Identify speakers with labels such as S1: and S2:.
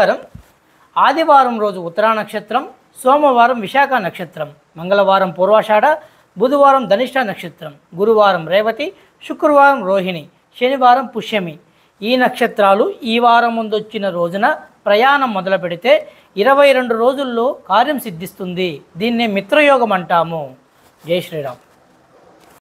S1: నమస్కారం ఆదివారం రోజు ఉత్తరా నక్షత్రం సోమవారం విశాఖ నక్షత్రం మంగళవారం పూర్వాషాఢ బుధవారం ధనిష్ట నక్షత్రం గురువారం రేవతి శుక్రవారం రోహిణి శనివారం పుష్యమి ఈ నక్షత్రాలు ఈ వారం ముందొచ్చిన రోజున ప్రయాణం మొదలు పెడితే ఇరవై రెండు రోజుల్లో కార్యం సిద్ధిస్తుంది దీన్నే మిత్రయోగం అంటాము జై శ్రీరామ్